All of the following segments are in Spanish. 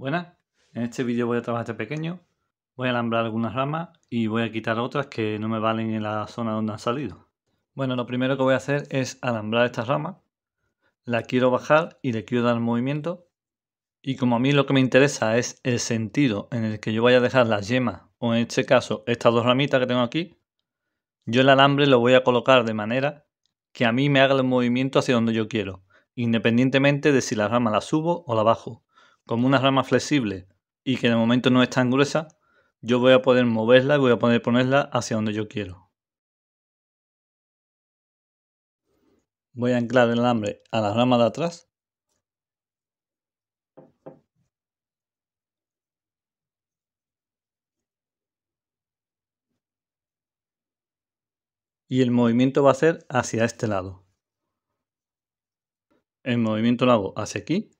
Buenas, en este vídeo voy a trabajar este pequeño, voy a alambrar algunas ramas y voy a quitar otras que no me valen en la zona donde han salido. Bueno, lo primero que voy a hacer es alambrar estas ramas, la quiero bajar y le quiero dar movimiento y como a mí lo que me interesa es el sentido en el que yo vaya a dejar las yemas o en este caso estas dos ramitas que tengo aquí, yo el alambre lo voy a colocar de manera que a mí me haga el movimiento hacia donde yo quiero, independientemente de si la rama la subo o la bajo como una rama flexible y que de momento no es tan gruesa, yo voy a poder moverla y voy a poder ponerla hacia donde yo quiero. Voy a anclar el alambre a la rama de atrás. Y el movimiento va a ser hacia este lado. El movimiento lo hago hacia aquí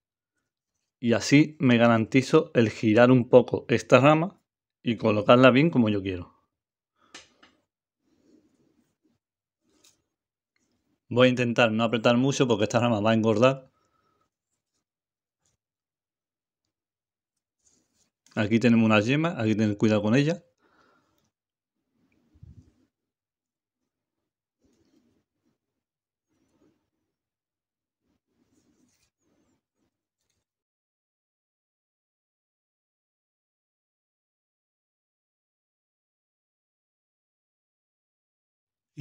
y así me garantizo el girar un poco esta rama y colocarla bien como yo quiero. Voy a intentar no apretar mucho porque esta rama va a engordar. Aquí tenemos una yema, aquí que tener cuidado con ella.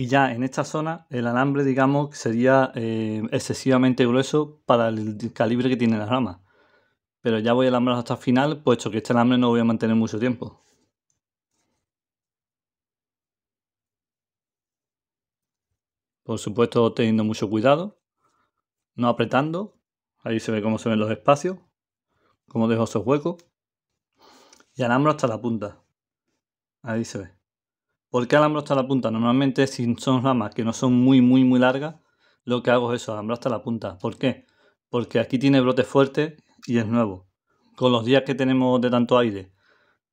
Y ya en esta zona el alambre, digamos, sería eh, excesivamente grueso para el calibre que tiene la rama. Pero ya voy a alambrar hasta el final, puesto que este alambre no voy a mantener mucho tiempo. Por supuesto teniendo mucho cuidado, no apretando. Ahí se ve cómo se ven los espacios, cómo dejo esos huecos. Y alambro hasta la punta. Ahí se ve. ¿Por qué alambro hasta la punta? Normalmente si son ramas que no son muy, muy, muy largas, lo que hago es eso, alambre hasta la punta. ¿Por qué? Porque aquí tiene brote fuerte y es nuevo. Con los días que tenemos de tanto aire,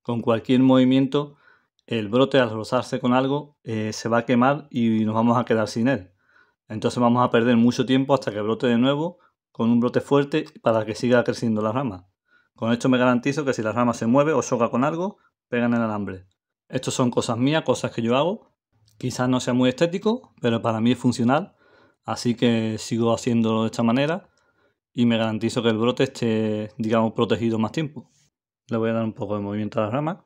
con cualquier movimiento, el brote al rozarse con algo eh, se va a quemar y nos vamos a quedar sin él. Entonces vamos a perder mucho tiempo hasta que brote de nuevo con un brote fuerte para que siga creciendo la rama. Con esto me garantizo que si la rama se mueve o soca con algo, pegan el alambre. Estos son cosas mías, cosas que yo hago. Quizás no sea muy estético, pero para mí es funcional. Así que sigo haciéndolo de esta manera y me garantizo que el brote esté, digamos, protegido más tiempo. Le voy a dar un poco de movimiento a las ramas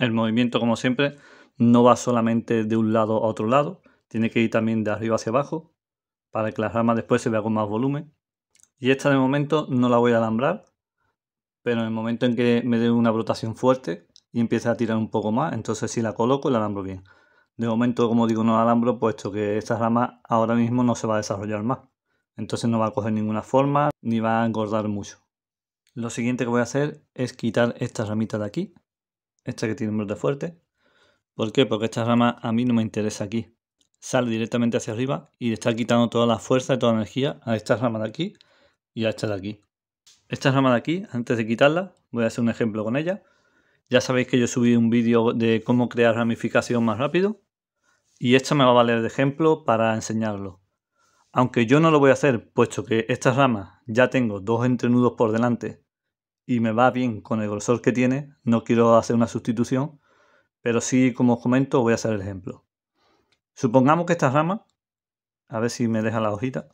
El movimiento, como siempre, no va solamente de un lado a otro lado, tiene que ir también de arriba hacia abajo para que la rama después se vea con más volumen. Y esta de momento no la voy a alambrar, pero en el momento en que me dé una brotación fuerte y empiece a tirar un poco más, entonces sí la coloco y la alambro bien. De momento, como digo, no la alambro puesto que esta rama ahora mismo no se va a desarrollar más. Entonces no va a coger ninguna forma ni va a engordar mucho. Lo siguiente que voy a hacer es quitar esta ramita de aquí esta que tiene un de fuerte. ¿Por qué? Porque esta rama a mí no me interesa aquí. Sale directamente hacia arriba y está quitando toda la fuerza y toda la energía a esta rama de aquí y a esta de aquí. Esta rama de aquí, antes de quitarla, voy a hacer un ejemplo con ella. Ya sabéis que yo subí un vídeo de cómo crear ramificación más rápido y esto me va a valer de ejemplo para enseñarlo. Aunque yo no lo voy a hacer, puesto que esta rama ya tengo dos entrenudos por delante y me va bien con el grosor que tiene, no quiero hacer una sustitución, pero sí, como os comento, voy a hacer el ejemplo. Supongamos que esta rama, a ver si me deja la hojita,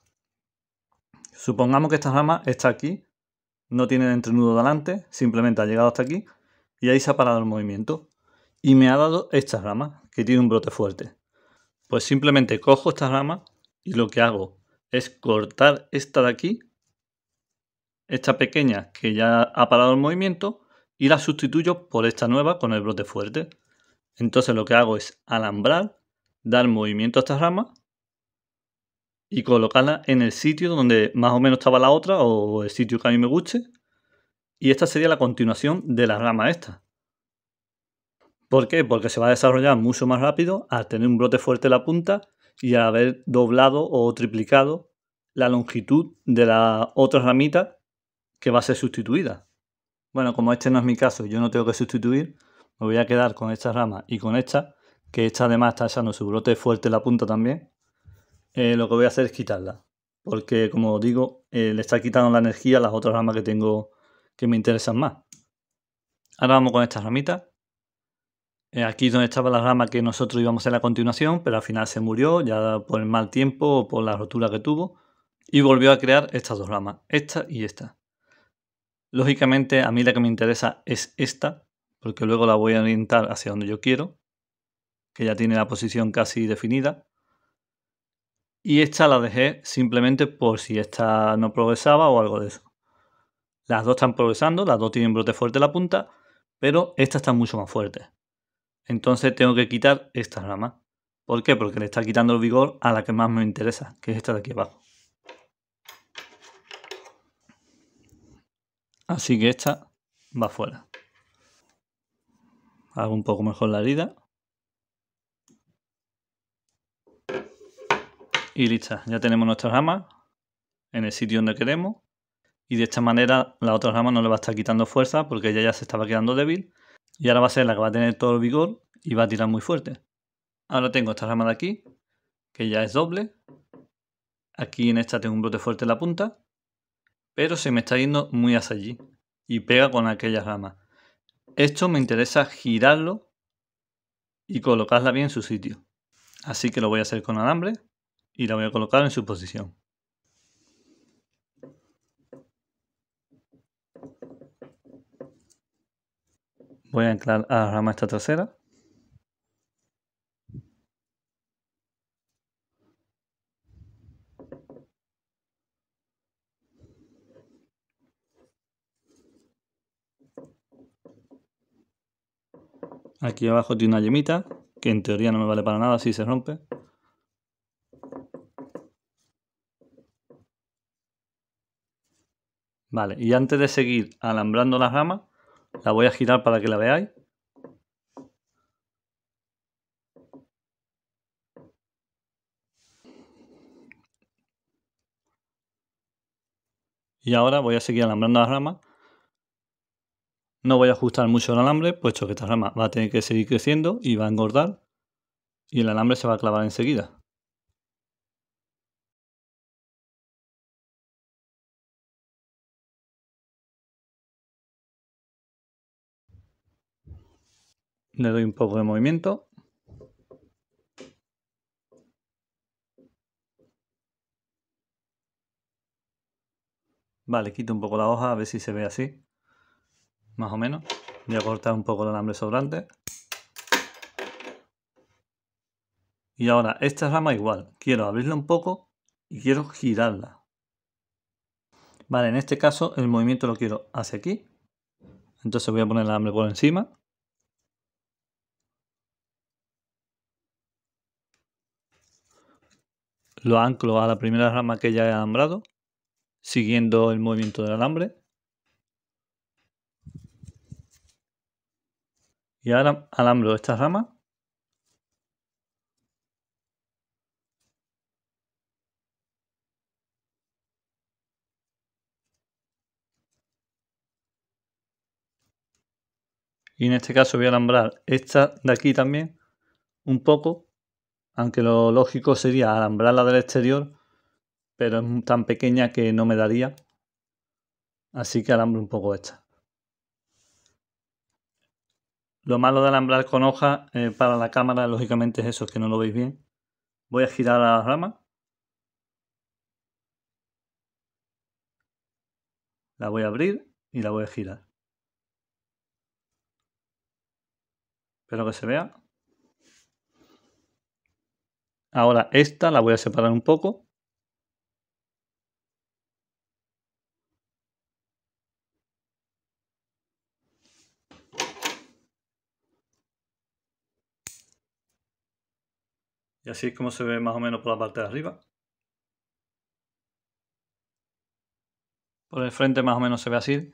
supongamos que esta rama está aquí, no tiene el entrenudo delante, simplemente ha llegado hasta aquí y ahí se ha parado el movimiento y me ha dado esta rama que tiene un brote fuerte. Pues simplemente cojo esta rama y lo que hago es cortar esta de aquí esta pequeña que ya ha parado el movimiento y la sustituyo por esta nueva con el brote fuerte. Entonces lo que hago es alambrar, dar movimiento a esta rama y colocarla en el sitio donde más o menos estaba la otra o el sitio que a mí me guste. Y esta sería la continuación de la rama esta. ¿Por qué? Porque se va a desarrollar mucho más rápido al tener un brote fuerte en la punta y al haber doblado o triplicado la longitud de la otra ramita va a ser sustituida. Bueno, como este no es mi caso, yo no tengo que sustituir, me voy a quedar con esta rama y con esta, que esta además está echando su brote fuerte la punta también. Eh, lo que voy a hacer es quitarla, porque como digo, eh, le está quitando la energía a las otras ramas que tengo que me interesan más. Ahora vamos con esta ramitas. Eh, aquí es donde estaba la rama que nosotros íbamos a hacer a continuación, pero al final se murió, ya por el mal tiempo o por la rotura que tuvo, y volvió a crear estas dos ramas, esta y esta. Lógicamente a mí la que me interesa es esta, porque luego la voy a orientar hacia donde yo quiero, que ya tiene la posición casi definida. Y esta la dejé simplemente por si esta no progresaba o algo de eso. Las dos están progresando, las dos tienen brote fuerte en la punta, pero esta está mucho más fuerte. Entonces tengo que quitar esta rama. ¿Por qué? Porque le está quitando el vigor a la que más me interesa, que es esta de aquí abajo. Así que esta va fuera. Hago un poco mejor la herida. Y lista, ya tenemos nuestra rama en el sitio donde queremos. Y de esta manera la otra rama no le va a estar quitando fuerza porque ella ya se estaba quedando débil. Y ahora va a ser la que va a tener todo el vigor y va a tirar muy fuerte. Ahora tengo esta rama de aquí, que ya es doble. Aquí en esta tengo un brote fuerte en la punta pero se me está yendo muy hacia allí y pega con aquella rama. Esto me interesa girarlo y colocarla bien en su sitio. Así que lo voy a hacer con alambre y la voy a colocar en su posición. Voy a anclar a la rama esta trasera. Aquí abajo tiene una yemita, que en teoría no me vale para nada si se rompe. Vale, y antes de seguir alambrando las ramas, la voy a girar para que la veáis. Y ahora voy a seguir alambrando las ramas no voy a ajustar mucho el alambre, puesto que esta rama va a tener que seguir creciendo y va a engordar y el alambre se va a clavar enseguida. Le doy un poco de movimiento. Vale, quito un poco la hoja a ver si se ve así más o menos. Voy a cortar un poco el alambre sobrante. Y ahora, esta rama igual. Quiero abrirla un poco y quiero girarla. Vale, en este caso el movimiento lo quiero hacia aquí. Entonces voy a poner el alambre por encima. Lo anclo a la primera rama que ya he alambrado, siguiendo el movimiento del alambre. y ahora alambro esta rama y en este caso voy a alambrar esta de aquí también un poco aunque lo lógico sería alambrarla del exterior pero es tan pequeña que no me daría así que alambro un poco esta lo malo de alambrar con hoja eh, para la cámara, lógicamente, es eso, que no lo veis bien. Voy a girar la rama. La voy a abrir y la voy a girar. Espero que se vea. Ahora esta la voy a separar un poco Y así es como se ve más o menos por la parte de arriba. Por el frente más o menos se ve así.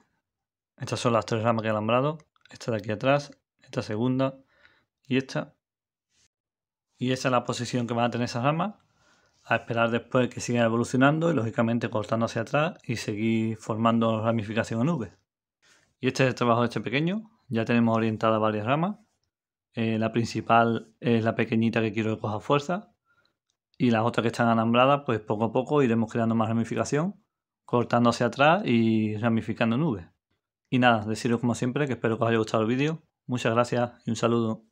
Estas son las tres ramas que he alambrado. Esta de aquí atrás, esta segunda y esta. Y esa es la posición que van a tener esas ramas. A esperar después que sigan evolucionando y lógicamente cortando hacia atrás y seguir formando ramificación en V. Y este es el trabajo de este pequeño. Ya tenemos orientadas varias ramas. Eh, la principal es la pequeñita que quiero que coja fuerza. Y las otras que están alambradas, pues poco a poco iremos creando más ramificación, cortando hacia atrás y ramificando nubes. Y nada, deciros como siempre que espero que os haya gustado el vídeo. Muchas gracias y un saludo.